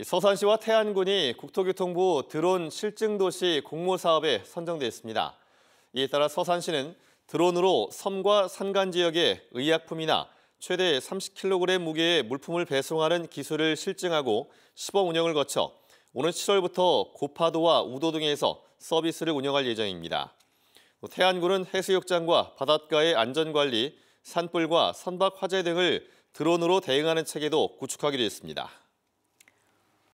서산시와 태안군이 국토교통부 드론 실증도시 공모 사업에 선정돼 있습니다. 이에 따라 서산시는 드론으로 섬과 산간 지역에 의약품이나 최대 30kg 무게의 물품을 배송하는 기술을 실증하고 시범 운영을 거쳐 오는 7월부터 고파도와 우도 등에서 서비스를 운영할 예정입니다. 태안군은 해수욕장과 바닷가의 안전관리, 산불과 선박 화재 등을 드론으로 대응하는 체계도 구축하기로 했습니다.